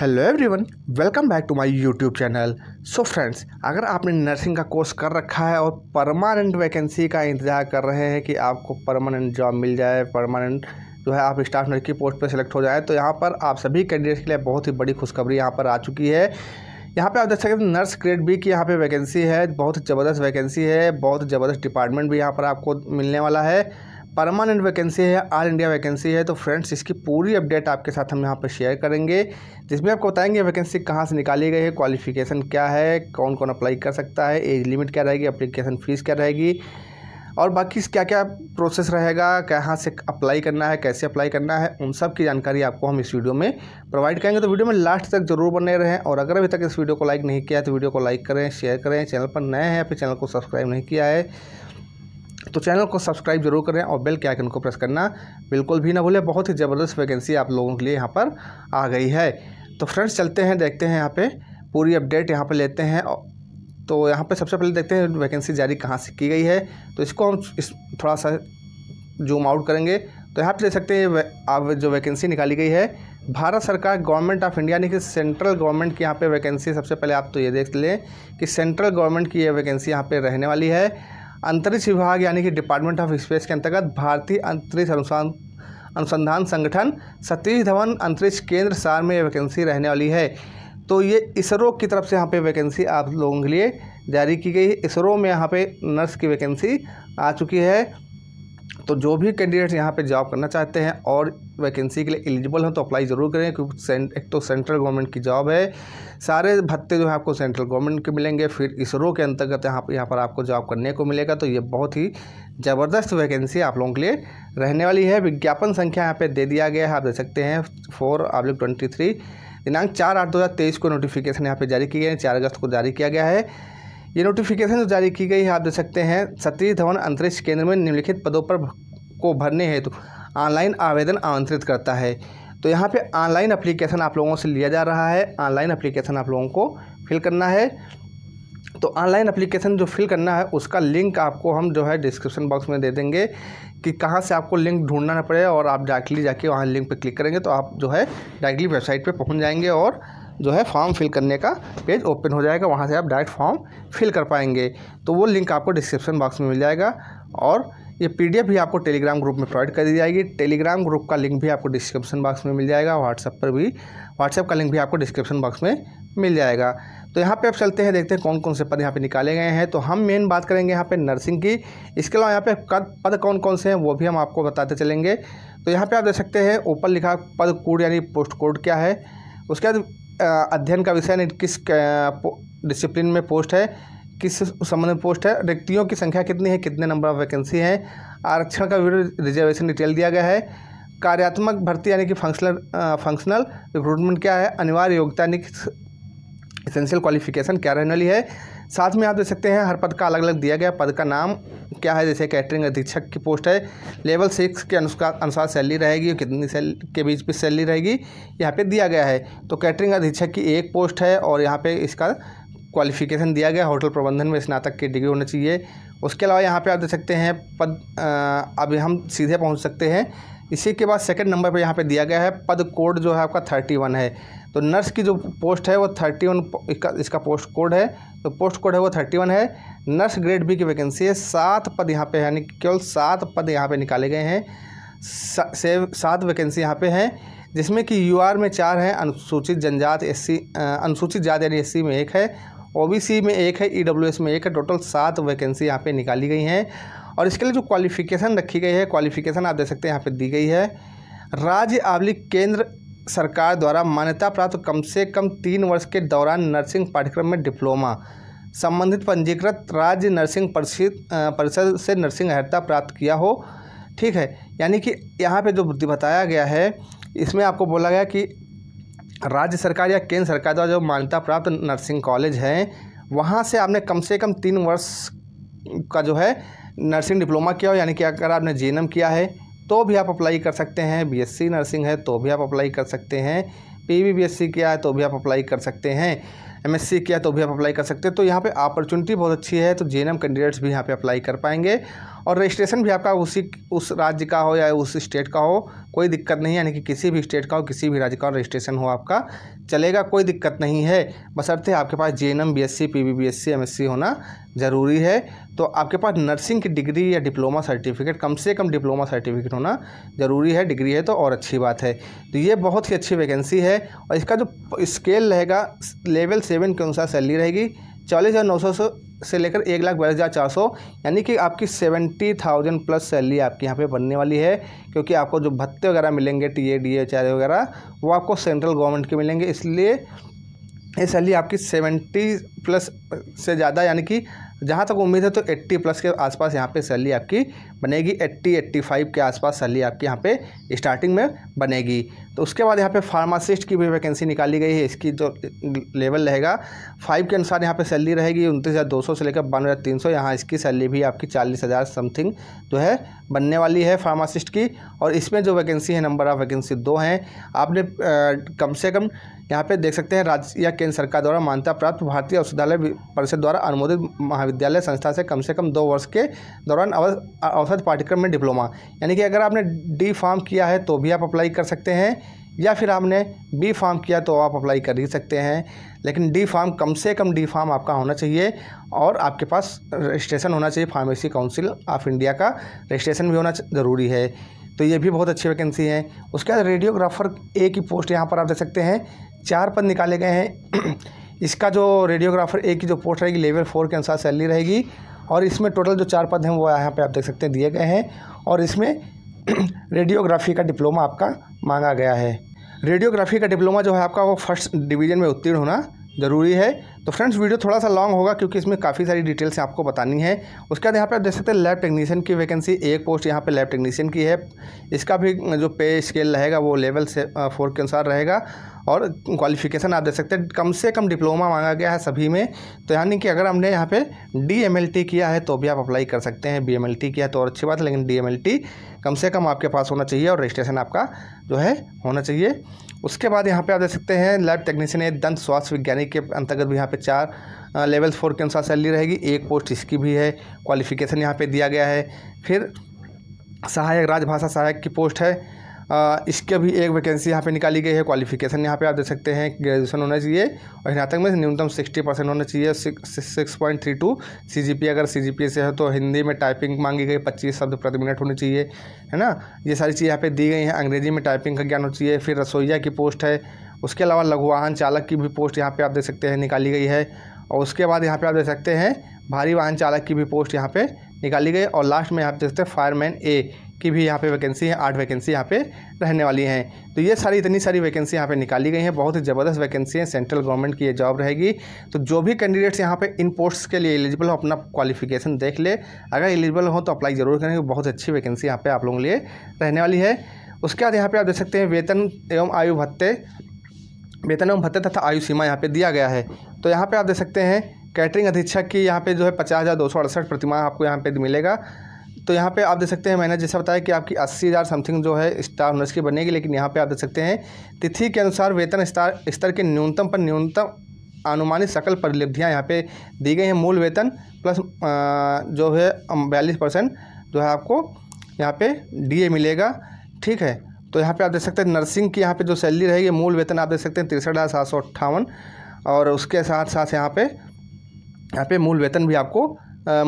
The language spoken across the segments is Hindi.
hello everyone welcome back to my YouTube channel so friends अगर आपने नर्सिंग का कोर्स कर रखा है और परमानेंट वैकेंसी का इंतज़ार कर रहे हैं कि आपको परमानेंट जॉब मिल जाए परमानेंट जो है आप स्टाफ नर्स की पोस्ट पर सेलेक्ट हो जाए तो यहाँ पर आप सभी कैंडिडेट्स के लिए बहुत ही बड़ी खुशखबरी यहाँ पर आ चुकी है यहाँ पर आप देख सकते हैं नर्स ग्रेड बी की यहाँ पर वैकेंसी है बहुत ज़बरदस्त वैकेंसी है बहुत ज़बरदस्त डिपार्टमेंट भी यहाँ पर आपको मिलने वाला है परमानेंट वैकेंसी है ऑल इंडिया वैकेंसी है तो फ्रेंड्स इसकी पूरी अपडेट आपके साथ हम यहाँ पर शेयर करेंगे जिसमें आपको बताएंगे वैकेंसी कहाँ से निकाली गई है क्वालिफिकेशन क्या है कौन कौन अप्लाई कर सकता है एज लिमिट क्या रहेगी अप्लीकेशन फ़ीस क्या रहेगी और बाकी क्या क्या प्रोसेस रहेगा कहाँ से अप्लाई करना है कैसे अप्लाई करना है उन सब की जानकारी आपको हम इस वीडियो में प्रोवाइड करेंगे तो वीडियो में लास्ट तक जरूर बने रहें और अगर अभी तक इस वीडियो को लाइक नहीं किया है तो वीडियो को लाइक करें शेयर करें चैनल पर नए हैं या फिर चैनल को सब्सक्राइब नहीं किया है तो चैनल को सब्सक्राइब जरूर करें और बेल के आइकन को प्रेस करना बिल्कुल भी ना भूलें बहुत ही ज़बरदस्त वैकेंसी आप लोगों के लिए यहाँ पर आ गई है तो फ्रेंड्स चलते हैं देखते हैं यहाँ पे पूरी अपडेट यहाँ पर लेते हैं तो यहाँ पे सबसे पहले देखते हैं वैकेंसी जारी कहाँ से की गई है तो इसको हम इस थोड़ा सा जूम आउट करेंगे तो यहाँ पर देख सकते हैं अब जो वैकेंसी निकाली गई है भारत सरकार गवर्नमेंट ऑफ इंडिया यानी कि सेंट्रल गवर्नमेंट की यहाँ पे वैकेंसी सबसे पहले आप तो ये देख लें कि सेंट्रल गवर्नमेंट की ये वैकेंसी यहाँ पे रहने वाली है अंतरिक्ष विभाग यानी कि डिपार्टमेंट ऑफ स्पेस के अंतर्गत भारतीय अंतरिक्ष अनुसंधान अनुसंधान संगठन सतीश धवन अंतरिक्ष केंद्र सार में वैकेंसी रहने वाली है तो ये इसरो की तरफ से यहाँ पे वैकेंसी आप लोगों के लिए जारी की गई है इसरो में यहाँ पे नर्स की वैकेंसी आ चुकी है तो जो भी कैंडिडेट्स यहाँ पे जॉब करना चाहते हैं और वैकेंसी के लिए एलिजिबल हैं तो अप्लाई ज़रूर करें क्योंकि एक तो सेंट्रल गवर्नमेंट की जॉब है सारे भत्ते जो है आपको सेंट्रल गवर्नमेंट के मिलेंगे फिर इसरो के अंतर्गत यहाँ पर यहाँ पर आपको जॉब करने को मिलेगा तो ये बहुत ही ज़बरदस्त वैकेंसी आप लोगों के लिए रहने वाली है विज्ञापन संख्या यहाँ पर दे दिया गया है आप देख सकते हैं फोर आब्लिक ट्वेंटी थ्री दिनांक चार आठ दो हज़ार तेईस को नोटिफिकेशन यहाँ पर जारी की गई है चार अगस्त को जारी किया गया है ये नोटिफिकेशन जो जारी की गई है आप देख सकते हैं सतीश धवन अंतरिक्ष केंद्र में निम्नलिखित पदों पर को भरने हेतु ऑनलाइन आवेदन आमंत्रित करता है तो यहाँ पे ऑनलाइन अप्लीकेशन आप लोगों से लिया जा रहा है ऑनलाइन अप्लीकेशन आप लोगों को फिल करना है तो ऑनलाइन अप्लीकेशन जो फिल करना है उसका लिंक आपको हम जो है डिस्क्रिप्शन बॉक्स में दे देंगे कि कहाँ से आपको लिंक ढूंढना पड़े पड़ेगा और आप डायरेक्टली जाके वहाँ लिंक पर क्लिक करेंगे तो आप जो है डायरेक्टली वेबसाइट पर पहुँच जाएंगे और जो है फॉर्म फिल करने का पेज ओपन हो जाएगा वहाँ से आप डायरेक्ट फॉर्म फिल कर पाएंगे तो वो लिंक आपको डिस्क्रिप्शन बॉक्स में मिल जाएगा और ये पीडीएफ भी आपको टेलीग्राम ग्रुप में प्रोवाइड कर दी जाएगी टेलीग्राम ग्रुप का लिंक भी आपको डिस्क्रिप्शन बॉक्स में मिल जाएगा व्हाट्सएप पर भी व्हाट्सएप का लिंक भी आपको डिस्क्रिप्शन बॉक्स में मिल जाएगा तो यहाँ पे आप चलते हैं देखते हैं कौन कौन से पद यहाँ पे निकाले गए हैं तो हम मेन बात करेंगे यहाँ पे नर्सिंग की इसके अलावा यहाँ पे कद पद कौन कौन से हैं वो भी हम आपको बताते चलेंगे तो यहाँ पे आप देख सकते हैं ऊपर लिखा पद कोड यानी पोस्ट कोड क्या है उसके बाद अध्ययन का विषय किस डिसिप्लिन में पोस्ट है किस संबंध में पोस्ट है रिक्तियों की संख्या कितनी है कितने नंबर ऑफ वैकेंसी हैं आरक्षण का विवरण रिजर्वेशन डिटेल दिया गया है कार्यात्मक भर्ती यानी कि फंक्शनल फंक्शनल रिक्रूटमेंट क्या है अनिवार्य योग्यता यानी कि इसेंशियल क्वालिफिकेशन क्या रहने वाली है साथ में आप देख सकते हैं हर पद का अलग अलग दिया गया पद का नाम क्या है जैसे कैटरिंग अधीक्षक की पोस्ट है लेवल सिक्स के अनुसार अनुसार सैलरी रहेगी कितनी सैल के बीच पर सैलरी रहेगी यहाँ पे दिया गया है तो कैटरिंग अधीक्षक की एक पोस्ट है और यहाँ पे इसका क्वालिफिकेशन दिया गया होटल प्रबंधन में स्नातक की डिग्री होनी चाहिए उसके अलावा यहाँ पे आप देख सकते हैं पद अब हम सीधे पहुँच सकते हैं इसी के बाद सेकंड नंबर पे यहाँ पे दिया गया है पद कोड जो है आपका थर्टी वन है तो नर्स की जो पोस्ट है वो थर्टी वन इसका इसका पोस्ट कोड है तो पोस्ट कोड है वो थर्टी वन है नर्स ग्रेड बी की वैकेंसी है सात पद यहाँ पे यानी केवल सात पद यहाँ पे निकाले गए हैं सेव सात वैकेंसी यहाँ पे हैं जिसमें कि यूआर में चार हैं अनुसूचित जनजात एस अनुसूचित जाति यानी एस में एक है ओबीसी में एक है ईडब्ल्यूएस में एक है टोटल सात वैकेंसी यहाँ पे निकाली गई हैं और इसके लिए जो क्वालिफिकेशन रखी गई है क्वालिफिकेशन आप देख सकते हैं यहाँ पे दी गई है राज्य आवली केंद्र सरकार द्वारा मान्यता प्राप्त कम से कम तीन वर्ष के दौरान नर्सिंग पाठ्यक्रम में डिप्लोमा संबंधित पंजीकृत राज्य नर्सिंग परिषद परिषद से नर्सिंग अहर्ता प्राप्त किया हो ठीक है यानी कि यहाँ पे जो बताया गया है इसमें आपको बोला गया कि राज्य सरकार या केंद्र सरकार द्वारा जो मान्यता प्राप्त नर्सिंग कॉलेज हैं वहाँ से आपने कम से कम तीन वर्ष का जो है नर्सिंग डिप्लोमा किया हो यानी कि अगर आपने जे किया है तो भी आप अप्लाई कर सकते हैं बीएससी नर्सिंग है तो भी आप अप्लाई कर सकते हैं पीवीबीएससी किया है तो भी आप अप्लाई कर सकते हैं एमएससी किया तो भी आप अप्लाई कर सकते हैं तो यहाँ पे अपॉर्चुनिटी बहुत अच्छी है तो जे कैंडिडेट्स भी यहाँ पे अप्लाई कर पाएंगे और रजिस्ट्रेशन भी आपका उसी उस राज्य का हो या उस स्टेट का हो कोई दिक्कत नहीं यानी कि किसी भी स्टेट का हो किसी भी राज्य का रजिस्ट्रेशन हो आपका चलेगा कोई दिक्कत नहीं है बसरते आपके पास J N M B S C P B B S C M S C होना ज़रूरी है तो आपके पास नर्सिंग की डिग्री या डिप्लोमा सर्टिफिकेट कम से कम डिप्लोमा सर्टिफिकेट होना ज़रूरी है डिग्री है तो और अच्छी बात है तो ये बहुत ही अच्छी वैकेंसी है और इसका जो स्केल रहेगा लेवल सेवन के अनुसार सैलरी रहेगी चालीस हज़ार नौ सौ से लेकर एक लाख बयालीस हज़ार चार सौ यानी कि आपकी सेवेंटी थाउजेंड प्लस सैलरी आपकी यहाँ पे बनने वाली है क्योंकि आपको जो भत्ते वगैरह मिलेंगे टी ए डी ए वगैरह वो आपको सेंट्रल गवर्नमेंट के मिलेंगे इसलिए ये सैलरी आपकी सेवेंटी प्लस से ज़्यादा यानी कि जहाँ तक उम्मीद है तो एट्टी प्लस के आसपास यहाँ पे सैलरी आपकी बनेगी एट्टी एट्टी फाइव के आसपास सैलरी आपकी यहाँ पे स्टार्टिंग में बनेगी तो उसके बाद यहाँ पे फार्मासिस्ट की भी वैकेंसी निकाली गई है इसकी जो लेवल रहेगा फाइव के अनुसार यहाँ पे सैलरी रहेगी उनतीस हज़ार दो सौ से लेकर बानवे हज़ार तीन सौ यहाँ इसकी सैलरी भी आपकी चालीस हज़ार समथिंग जो है बनने वाली है फार्मासिस्ट की और इसमें जो वैकेंसी है नंबर ऑफ़ वैकेंसी दो हैं आपने आ, कम से कम यहाँ पे देख सकते हैं राज्य या केंद्र सरकार द्वारा मान्यता प्राप्त भारतीय औषधालय परिषद द्वारा अनुमोदित महाविद्यालय संस्था से कम से कम दो वर्ष के दौरान औसत पाठ्यक्रम में डिप्लोमा यानी कि अगर आपने डी फार्म किया है तो भी आप अप्लाई कर सकते हैं या फिर आपने बी फार्म किया तो आप अप्लाई कर ही सकते हैं लेकिन डी फार्म कम से कम डी फार्म आपका होना चाहिए और आपके पास रजिस्ट्रेशन होना चाहिए फार्मेसी काउंसिल ऑफ इंडिया का रजिस्ट्रेशन भी होना ज़रूरी है तो ये भी बहुत अच्छी वैकेंसी है उसके बाद रेडियोग्राफर ए की पोस्ट यहाँ पर आप देख सकते हैं चार पद निकाले गए हैं इसका जो रेडियोग्राफर ए की जो पोस्ट रहेगी लेवल फोर के अनुसार सैलरी रहेगी और इसमें टोटल जो चार पद हैं वो यहाँ पे आप देख सकते हैं दिए गए हैं और इसमें रेडियोग्राफी का डिप्लोमा आपका मांगा गया है रेडियोग्राफी का डिप्लोमा जो है आपका वो फर्स्ट डिवीज़न में उत्तीर्ण होना ज़रूरी है तो फ्रेंड्स वीडियो थोड़ा सा लॉन्ग होगा क्योंकि इसमें काफ़ी सारी डिटेल्स आपको बतानी है उसके बाद यहाँ पे आप देख सकते हैं लैब टेक्नीशियन की वैकेंसी एक पोस्ट यहाँ पे लैब टेक्नीशियन की है इसका भी जो पे स्केल रहेगा वो लेवल से फोर के अनुसार रहेगा और क्वालिफिकेशन आप देख सकते हैं कम से कम डिप्लोमा मांगा गया है सभी में तो यानी कि अगर हमने यहाँ पर डी किया है तो भी आप अप्लाई कर सकते हैं बी किया तो और अच्छी बात है लेकिन डी कम से कम आपके पास होना चाहिए और रजिस्ट्रेशन आपका जो है होना चाहिए उसके बाद यहाँ पर आप देख सकते हैं लैब टेक्नीशियन दंत स्वास्थ्य विज्ञानी के अंतर्गत भी यहाँ पर पे चार लेवल फोर के अनुसार सैलरी रहेगी एक पोस्ट इसकी भी है क्वालिफिकेशन यहाँ पे दिया गया है फिर सहायक राजभाषा सहायक की पोस्ट है इसके भी एक वैकेंसी यहाँ पे निकाली गई है क्वालिफिकेशन यहाँ पे आप देख सकते हैं ग्रेजुएशन होना चाहिए और स्नातक में न्यूनतम सिक्सटी परसेंट होना चाहिए six point three two C G P अगर सी जी पी से है तो हिंदी में टाइपिंग मांगी गई पच्चीस शब्द प्रति मिनट होनी चाहिए है ना ये सारी चीज़ यहाँ पर दी गई हैं अंग्रेजी में टाइपिंग का ज्ञान होना चाहिए फिर रसोईया की पोस्ट है उसके अलावा लघु वाहन चालक की भी पोस्ट यहाँ पे आप देख सकते हैं निकाली गई है और उसके बाद यहाँ पे आप देख सकते हैं भारी वाहन चालक की भी पोस्ट यहाँ पे निकाली गई और लास्ट में यहाँ देख सकते हैं फायरमैन ए की भी यहाँ पे वैकेंसी है आठ वैकेंसी यहाँ पे रहने वाली हैं तो ये सारी इतनी सारी वैकेंसी यहाँ पे निकाली गई हैं बहुत ही ज़बरदस्त वैकेंसी हैं सेंट्रल गवर्नमेंट की ये जॉब रहेगी तो जो भी कैंडिडेट्स यहाँ पे इन पोस्ट्स के लिए एलिजिबल हो अपना क्वालिफिकेशन देख ले अगर एलिजिबल हो तो अप्लाई जरूर करें बहुत अच्छी वैकेंसी यहाँ पर आप लोगों के लिए रहने वाली है उसके बाद यहाँ पर आप देख सकते हैं वेतन एवं आयु भत्ते वेतन एवं भत्ते तथा आयु सीमा यहाँ पे दिया गया है तो यहाँ पे आप देख सकते हैं कैटरिंग अधीक्षक की यहाँ पे जो है पचास हज़ार दो सौ अड़सठ प्रतिमाह आपको यहाँ पे मिलेगा तो यहाँ पे आप देख सकते हैं मैंने जैसा बताया कि आपकी अस्सी हज़ार समथिंग जो है स्टार नर्स की बनेगी लेकिन यहाँ पर आप देख सकते हैं तिथि के अनुसार वेतन स्तर स्तर के न्यूनतम पर न्यूनतम अनुमानित सकल परिलब्धियाँ यहाँ पर दी गई हैं मूल वेतन प्लस जो है बयालीस परसेंट जो है आपको यहाँ पर डी मिलेगा ठीक है तो यहाँ पे आप देख सकते हैं नर्सिंग की यहाँ पे जो सैलरी रहेगी मूल वेतन आप देख सकते हैं तिरसठ हज़ार सात सौ अट्ठावन और उसके साथ साथ यहाँ पे यहाँ पे मूल वेतन भी आपको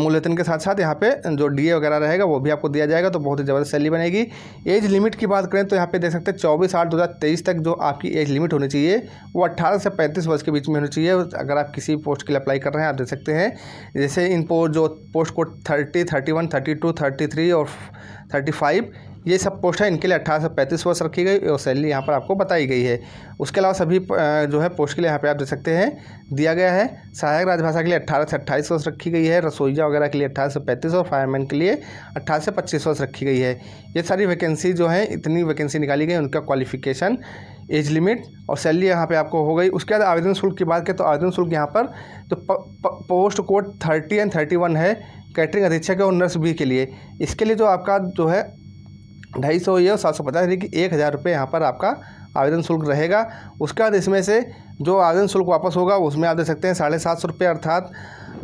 मूल वेतन के साथ साथ यहाँ पे जो डीए वगैरह रहेगा वो भी आपको दिया जाएगा तो बहुत ही ज़बरदस्त सैलरी बनेगी एज लिमिट की बात करें तो यहाँ पे देख सकते हैं चौबीस आठ दो हज़ार तेईस तक जो आपकी एज लिमिट होनी चाहिए वो अट्ठारह से पैंतीस वर्ष के बीच में होनी चाहिए अगर आप किसी पोस्ट के लिए अप्लाई कर रहे हैं आप देख सकते हैं जैसे इन पोस्ट जो post code thirty thirty one thirty two thirty three और थर्टी फाइव ये सब पोस्ट है इनके लिए अट्ठारह से पैंतीस वर्ष रखी गई और सैलरी यहाँ पर आपको बताई गई है उसके अलावा सभी जो है पोस्ट के लिए यहाँ पे आप देख सकते हैं दिया गया है सहायक राजभाषा के लिए अट्ठारह से अट्ठाईस वर्ष रखी गई है रसोईया वगैरह के लिए अट्ठारह से पैंतीस और फायरमैन के लिए अट्ठारह से पच्चीस वर्ष रखी गई है ये सारी वैकेंसी जो है इतनी वैकेंसी निकाली गई उनका क्वालिफिकेशन एज लिमिट और सैलरी यहाँ पे आपको हो गई उसके बाद आवेदन शुल्क की बात करें तो आवेदन शुल्क यहाँ पर जो तो post code thirty and thirty one है कैटरिंग अधीक्षक और नर्स बी के लिए इसके लिए जो आपका जो है ढाई सौ या सात सौ पचास यानी कि एक हज़ार रुपये यहाँ पर आपका आवेदन शुल्क रहेगा उसके बाद इसमें से जो आवेदन शुल्क वापस होगा उसमें आप दे सकते हैं साढ़े सात सौ रुपये अर्थात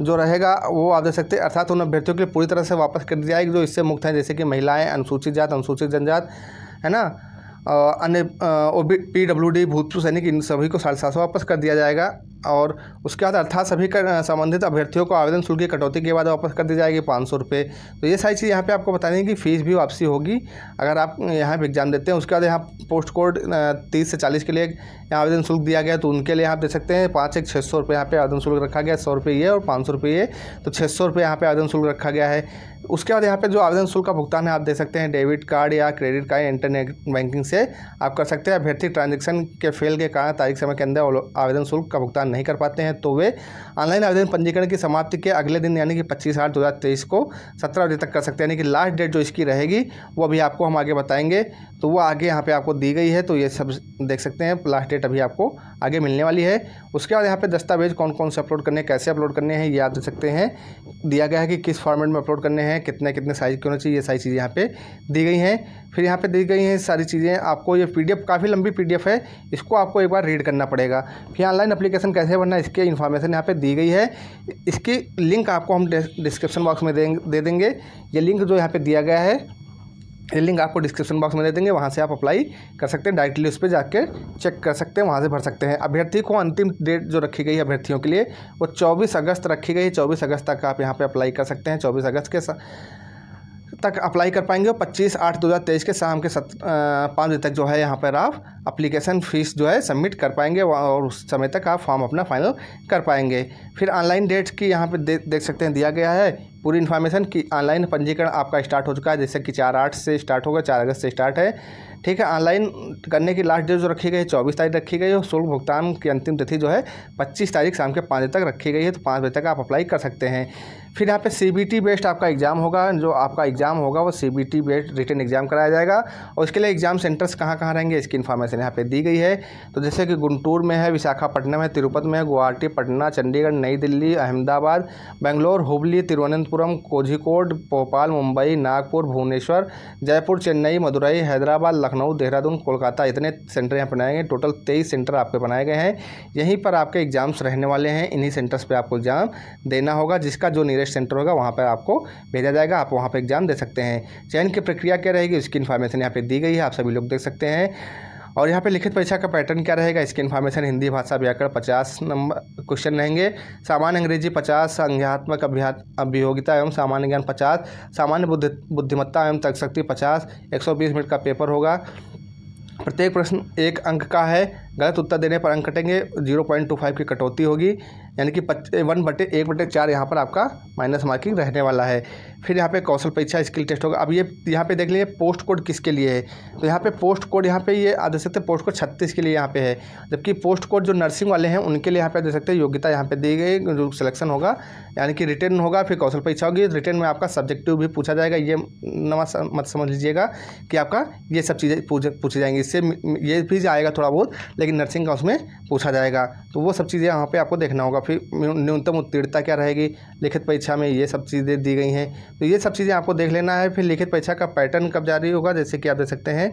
जो रहेगा वो आप दे सकते हैं अर्थात उन अभ्यर्थियों के लिए पूरी तरह से वापस कर दी जाएगी जो इससे मुक्त हैं जैसे कि महिलाएँ अनुसूचित जात अनुसूचित जनजात है ना अन्य O B P W D भूतपूर्व सैनिक इन सभी को साढ़े सात सौ वापस कर दिया जाएगा और उसके बाद अर्थात सभी संबंधित अभ्यर्थियों को आवेदन शुल्क की कटौती के बाद वापस कर दी जाएगी पाँच सौ रुपये तो ये सारी चीज़ यहाँ पे आपको बता दें कि फ़ीस भी वापसी होगी अगर आप यहाँ पे एग्ज़ाम देते हैं उसके बाद यहाँ पोस्ट कोड तीस से चालीस के लिए यहाँ आवेदन शुल्क दिया गया तो उनके लिए आप देख सकते हैं पाँच एक छः सौ रुपये यहाँ पर आवेदन शुल्क रखा गया सौ रुपये ये और पाँच सौ रुपये ये तो छः सौ रुपये यहाँ पर आवेदन शुल्क रखा गया है उसके बाद यहाँ पे जो आवेदन शुल्क का भुगतान है आप देख सकते हैं डेबिट कार्ड या क्रेडिट कार्ड इंटरनेट बैंकिंग से आप कर सकते हैं अभ्यर्थी ट्रांजेक्शन के फेल के कारण तारीख समय के अंदर आवेदन शुल्क का भुगतान नहीं कर पाते हैं तो वे ऑनलाइन आवेदन पंजीकरण की समाप्ति के अगले दिन यानी कि पच्चीस आठ दो को सत्रह बजे तक कर सकते हैं यानी कि लास्ट डेट जो इसकी रहेगी वो अभी आपको हम आगे बताएंगे तो वो आगे यहाँ पर आपको दी गई है तो ये सब देख सकते हैं लास्ट डेट अभी आपको आगे मिलने वाली है उसके बाद यहाँ पर दस्तावेज कौन कौन से अपलोड करने कैसे अपलोड करने हैं ये आप देख सकते हैं दिया गया है कि किस फॉर्मेट में अपलोड करने हैं हैं कितने कितने साइज़ के होना चाहिए ये सारी चीज़ें यहाँ पे दी गई हैं फिर यहाँ पे दी गई हैं सारी चीज़ें आपको ये पीडीएफ काफ़ी लंबी पीडीएफ है इसको आपको एक बार रीड करना पड़ेगा फिर ऑनलाइन अप्लीकेशन कैसे बनना इसकी इन्फॉर्मेशन यहाँ पर दी गई है इसकी लिंक आपको हम डिस्क्रिप्शन बॉक्स में दे देंगे ये लिंक जो यहाँ पर दिया गया है ये लिंक आपको डिस्क्रिप्शन बॉक्स में दे देंगे वहाँ से आप अप्लाई कर सकते हैं डायरेक्टली उस पर जाकर चेक कर सकते हैं वहाँ से भर सकते हैं अभ्यर्थी को अंतिम डेट जो रखी गई है अभ्यर्थियों के लिए वो 24 अगस्त रखी गई है 24 अगस्त तक आप यहाँ पे अप्लाई कर सकते हैं 24 अगस्त के तक अप्लाई कर पाएंगे और पच्चीस आठ दो हज़ार तेईस के शाम के सत पाँच बजे तक जो है यहाँ पर आप अप्लीकेशन फ़ीस जो है सबमिट कर पाएंगे और उस समय तक आप फॉर्म अपना फाइनल कर पाएंगे फिर ऑनलाइन डेट की यहाँ पे दे, देख सकते हैं दिया गया है पूरी इन्फॉर्मेशन कि ऑनलाइन पंजीकरण आपका स्टार्ट हो चुका है जैसे कि चार आठ से स्टार्ट होगा चार अगस्त से स्टार्ट है ठीक है ऑनलाइन करने की लास्ट डेट जो रखी गई है चौबीस तारीख रखी गई है और शुल्क भुगतान की अंतिम तिथि जो है पच्चीस तारीख शाम के पाँच बजे तक रखी गई है तो पाँच बजे तक आप अप्लाई कर सकते हैं फिर यहाँ पे सी बी टी बेस्ड आपका एग्ज़ाम होगा जो आपका एग्ज़ाम होगा वो C B T based written exam कराया जाएगा और इसके लिए एग्ज़ाम सेंटर्स कहाँ कहाँ रहेंगे इसकी इन्फॉर्मेशन इन्फॉर्मेशन यहाँ पे दी गई है तो जैसे कि गुंटूर में है विशाखापट्टनम है तिरुपति में है गुवाहाटी पटना चंडीगढ़ नई दिल्ली अहमदाबाद बेंगलोर हुबली तिरुवनंतपुरम कोझिकोड भोपाल मुंबई नागपुर भुवनेश्वर जयपुर चेन्नई मदुरई हैदराबाद लखनऊ देहरादून कोलकाता इतने सेंटर यहाँ बनाए गए टोटल तेईस सेंटर आपके बनाए गए हैं यहीं पर आपके एग्जाम्स रहने वाले हैं इन्हीं सेंटर्स पर आपको एग्ज़ाम देना होगा जिसका जो नियरेस्ट सेंटर होगा वहाँ पर आपको भेजा जाएगा आप वहाँ पर एग्ज़ाम दे सकते हैं चयन की प्रक्रिया क्या रहेगी उसकी इन्फॉर्मेशन यहाँ पर दी गई है आप सभी लोग देख सकते हैं और यहाँ पे लिखित परीक्षा का पैटर्न क्या रहेगा इसकी इन्फॉर्मेशन हिंदी भाषा व्याकरण पचास नंबर क्वेश्चन रहेंगे सामान्य अंग्रेजी पचास संज्ञात्मक अभियोगिता एवं सामान्य ज्ञान पचास सामान्य बुद्धिमत्ता एवं शक्ति पचास एक सौ बीस मिनट का पेपर होगा प्रत्येक प्रश्न एक अंक का है गलत उत्तर देने पर अंक कटेंगे जीरो पॉइंट टू फाइव की कटौती होगी यानी कि वन बटे एक बटे चार यहाँ पर आपका माइनस मार्किंग रहने वाला है फिर यहाँ पे कौशल परीक्षा स्किल टेस्ट होगा अब ये यहाँ पे देख लीजिए पोस्ट कोड किसके लिए है तो यहाँ पे पोस्ट कोड यहाँ पे ये आ देख सकते हैं पोस्ट कोड छत्तीस के लिए यहाँ पे है जबकि पोस्ट कोड जो नर्सिंग वाले हैं उनके लिए यहाँ पे देख सकते हैं योग्यता यहाँ पे दी गई जो सिलेक्शन होगा यानी कि रिटर्न होगा फिर कौशल परीक्षा होगी रिटर्न में आपका सब्जेक्टिव भी पूछा जाएगा ये नवा मत समझ लीजिएगा कि आपका ये सब चीज़ें पूछी जाएंगी इससे ये भी आएगा थोड़ा बहुत लेकिन नर्सिंग का उसमें पूछा जाएगा तो वो सब चीज़ें यहाँ पर आपको देखना होगा फिर न्यूनतम उत्तीर्णता क्या रहेगी लिखित परीक्षा में ये सब चीज़ें दी गई हैं तो ये सब चीज़ें आपको देख लेना है फिर लिखित परीक्षा का पैटर्न कब जारी होगा जैसे कि आप देख सकते हैं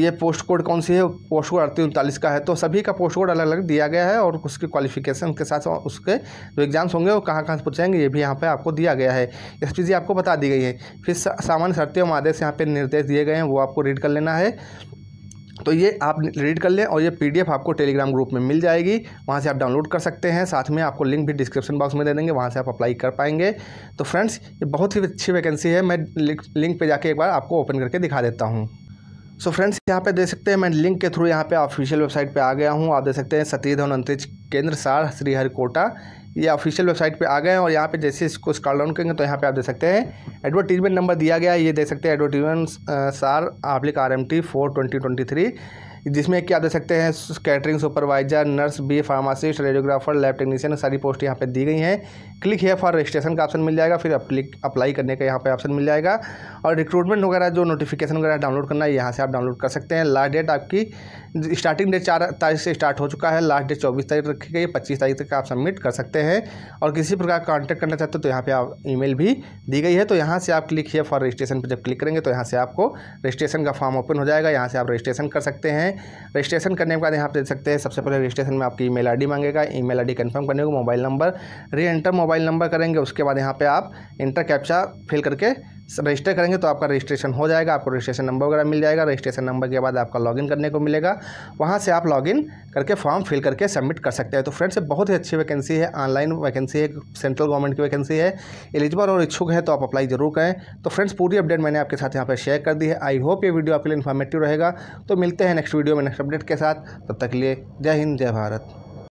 ये पोस्ट कोड कौन सी है पोस्ट कोड अड़तीस उनतालीस का है तो सभी का पोस्ट कोड अलग अलग दिया गया है और उसकी क्वालिफिकेशन के साथ उसके जो एग्ज़ाम्स होंगे वो कहाँ कहाँ से पूछेंगे ये भी यहाँ पे आपको दिया गया है ये सब चीज़ें आपको बता दी गई है फिर सामान्य शर्तियों आदेश यहाँ पे निर्देश दिए गए हैं वो आपको रीड कर लेना है तो ये आप रीड कर लें और ये पीडीएफ आपको टेलीग्राम ग्रुप में मिल जाएगी वहाँ से आप डाउनलोड कर सकते हैं साथ में आपको लिंक भी डिस्क्रिप्शन बॉक्स में दे देंगे वहाँ से आप अप्लाई कर पाएंगे तो फ्रेंड्स ये बहुत ही अच्छी वैकेंसी है मैं लिंक पर जाके एक बार आपको ओपन करके दिखा देता हूँ सो फ्रेंड्स यहाँ पे देख सकते हैं मैं लिंक के थ्रू यहाँ पे ऑफिशियल वेबसाइट पे आ गया हूँ आप देख सकते हैं सती धवन अंतरिक्ष केंद्र सार श्रीहरिकोटा ये ऑफिशियल वेबसाइट पे आ गए हैं और यहाँ पे जैसे इसको स्कॉल डाउन करेंगे तो यहाँ पे आप देख सकते हैं एडवर्टीजमेंट नंबर दिया गया है ये देख सकते हैं एडवर्टीजमेंट सार लिख R M T four twenty twenty three जिसमें क्या दे देख सकते हैं catering supervisor nurse B pharmacist radiographer lab technician सारी पोस्ट यहाँ पे दी गई हैं क्लिक है फॉर रजिस्ट्रेशन का ऑप्शन मिल जाएगा फिर अप्लाई करने का यहाँ पे ऑप्शन मिल जाएगा और रिक्रूटमेंट वगैरह जो नोटिफिकेशन वगैरह डाउनलोड करना है यहाँ से आप डाउनलोड कर सकते हैं लास्ट डेट आपकी स्टार्टिंग डेट चार तारीख से स्टार्ट हो चुका है लास्ट डेट चौबीस तारीख रखी गई पच्चीस तारीख तक आप सबमिट कर सकते हैं और किसी प्रकार का कॉन्टैक्ट करना चाहते हो तो यहाँ पर आप ई भी दी गई है तो यहाँ से आप क्लिक है फॉर रजिस्ट्रेशन पर जब क्लिक करेंगे तो यहाँ से आपको रजिस्ट्रेशन का फॉर्म ओपन हो जाएगा यहाँ से आप रजिस्ट्रेशन कर सकते हैं रजिस्ट्रेशन करने के बाद यहाँ पर देख सकते हैं सबसे पहले रजिस्ट्रेशन में आपकी ईमेल आईडी मांगेगा ईमेल आईडी कंफर्म करने को mobile number re enter mobile number करेंगे उसके बाद यहाँ पे आप इंटर कैप्चा फिल करके रजिस्टर करेंगे तो आपका रजिस्ट्रेशन हो जाएगा आपको रजिस्ट्रेशन नंबर वगैरह मिल जाएगा रजिस्ट्रेशन नंबर के बाद आपका लॉगिन करने को मिलेगा वहाँ से आप लॉगिन करके फॉर्म फिल करके सबमिट कर सकते हैं तो फ्रेंड्स बहुत ही अच्छी वैकेंसी है ऑनलाइन वैकेंसी है सेंट्रल गवर्नमेंट की वैकेंसी है एलिजिबल और इच्छुक है तो आप अप्लाई जरूर करें तो फ्रेंड्स पूरी अपडेट मैंने आपके साथ यहाँ पर शेयर कर दी है आई होप ये वीडियो आपके लिए इन्फॉर्मेटिव रहेगा तो मिलते हैं नेक्स्ट वीडियो में नेक्स्ट अपडेट के साथ तब तक के लिए जय हिंद जय भारत